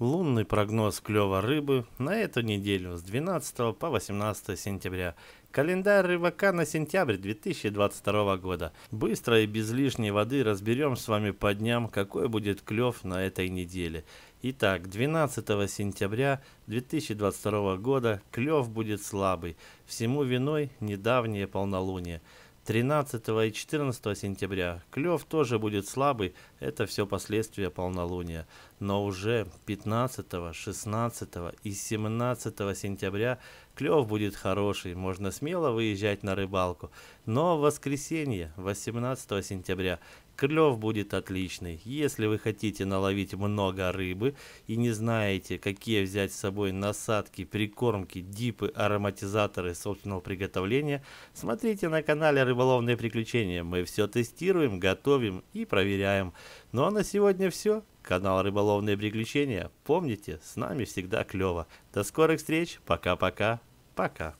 Лунный прогноз клева рыбы на эту неделю с 12 по 18 сентября. Календарь рыбака на сентябрь 2022 года. Быстро и без лишней воды разберем с вами по дням, какой будет клев на этой неделе. Итак, 12 сентября 2022 года клев будет слабый. Всему виной недавнее полнолуние. 13 и 14 сентября клев тоже будет слабый, это все последствия полнолуния. Но уже 15, 16 и 17 сентября клев будет хороший, можно смело выезжать на рыбалку. Но в воскресенье, 18 сентября, клев будет отличный. Если вы хотите наловить много рыбы и не знаете, какие взять с собой насадки, прикормки, дипы, ароматизаторы собственного приготовления, смотрите на канале «Рыболовные приключения». Мы все тестируем, готовим и проверяем. Ну а на сегодня все. Канал «Рыболовные приключения». Помните, с нами всегда клево. До скорых встреч. Пока-пока. Пока. -пока. Пока.